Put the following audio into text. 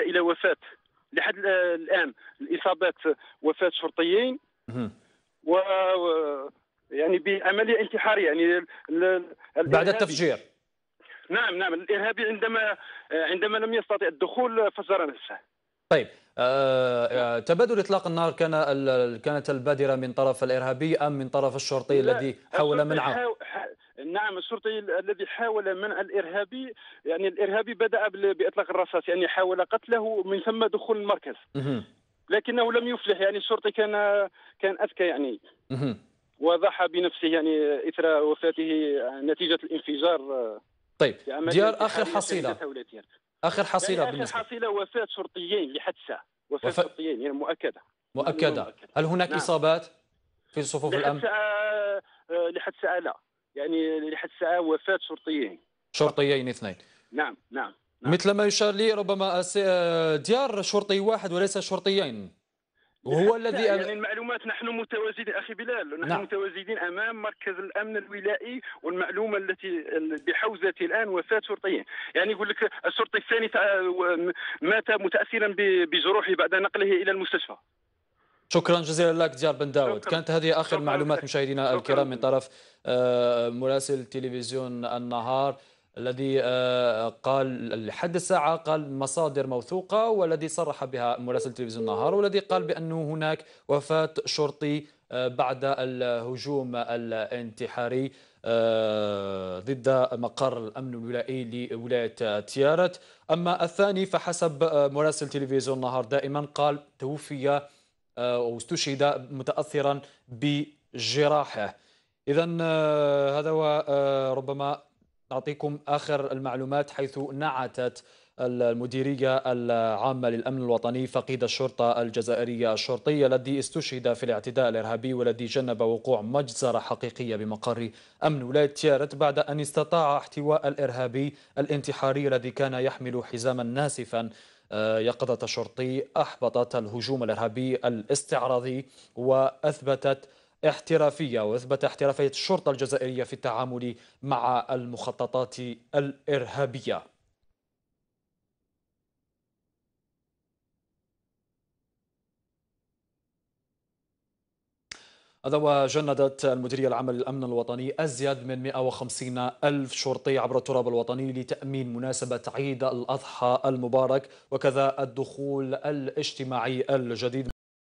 الى وفاه لحد الان الاصابات وفاه شرطيين و يعني بعمليه انتحاريه يعني بعد التفجير نعم نعم الارهابي عندما عندما لم يستطع الدخول فجر نفسه طيب آه، آه، تبادل اطلاق النار كان كانت البادره من طرف الارهابي ام من طرف الشرطي الذي حاول منعه نعم الشرطي الذي حاول منع الارهابي يعني الارهابي بدا باطلاق الرصاص يعني حاول قتله من ثم دخول المركز لكنه لم يفلح يعني الشرطي كان كان اذكى يعني وضحى بنفسه يعني اثر وفاته نتيجه الانفجار آه، طيب ديار اخر حصيله اخر حصيله يعني اخر حصيله وفاه شرطيين لحد الساعه وفاه وف... شرطيين يعني مؤكده مؤكده هل هناك نعم. اصابات في صفوف الامن؟ لحد الساعه لا يعني لحد الساعه وفاه شرطيين شرطيين اثنين نعم نعم, نعم. مثل ما يشار لي ربما ديار شرطي واحد وليس شرطيين وهو الذي يعني المعلومات نحن متواجدين اخي بلال نحن نعم. متواجدين امام مركز الامن الولائي والمعلومه التي بحوزتي الان وفاه شرطيين يعني يقول لك الشرطي الثاني مات متاثرا بجروحه بعد نقله الى المستشفى شكرا جزيلا لك ديار بن داود شكرا. كانت هذه آخر معلومات مشاهدينا الكرام من طرف آه، مراسل تلفزيون النهار الذي آه، قال لحد الساعة قال مصادر موثوقة والذي صرح بها مراسل تلفزيون النهار والذي قال بأنه هناك وفاة شرطي آه، بعد الهجوم الانتحاري ضد مقر الأمن الولائي لولاية تيارت أما الثاني فحسب مراسل تلفزيون النهار دائما قال توفي آه، واستشهد متأثرا بجراحه إذا آه، هذا هو آه، ربما نعطيكم آخر المعلومات حيث نعتت المديرية العامة للأمن الوطني فقيد الشرطة الجزائرية الشرطي الذي استشهد في الاعتداء الإرهابي والذي جنب وقوع مجزرة حقيقية بمقر أمن ولاية تيارت بعد أن استطاع احتواء الإرهابي الانتحاري الذي كان يحمل حزاما ناسفا يقظة شرطي أحبطت الهجوم الإرهابي الاستعراضي وأثبتت احترافية وأثبت احترافية الشرطة الجزائرية في التعامل مع المخططات الإرهابية هذا وجندت المديرية العامة للأمن الوطني أزيد من 150 ألف شرطي عبر التراب الوطني لتأمين مناسبة عيد الأضحى المبارك وكذا الدخول الاجتماعي الجديد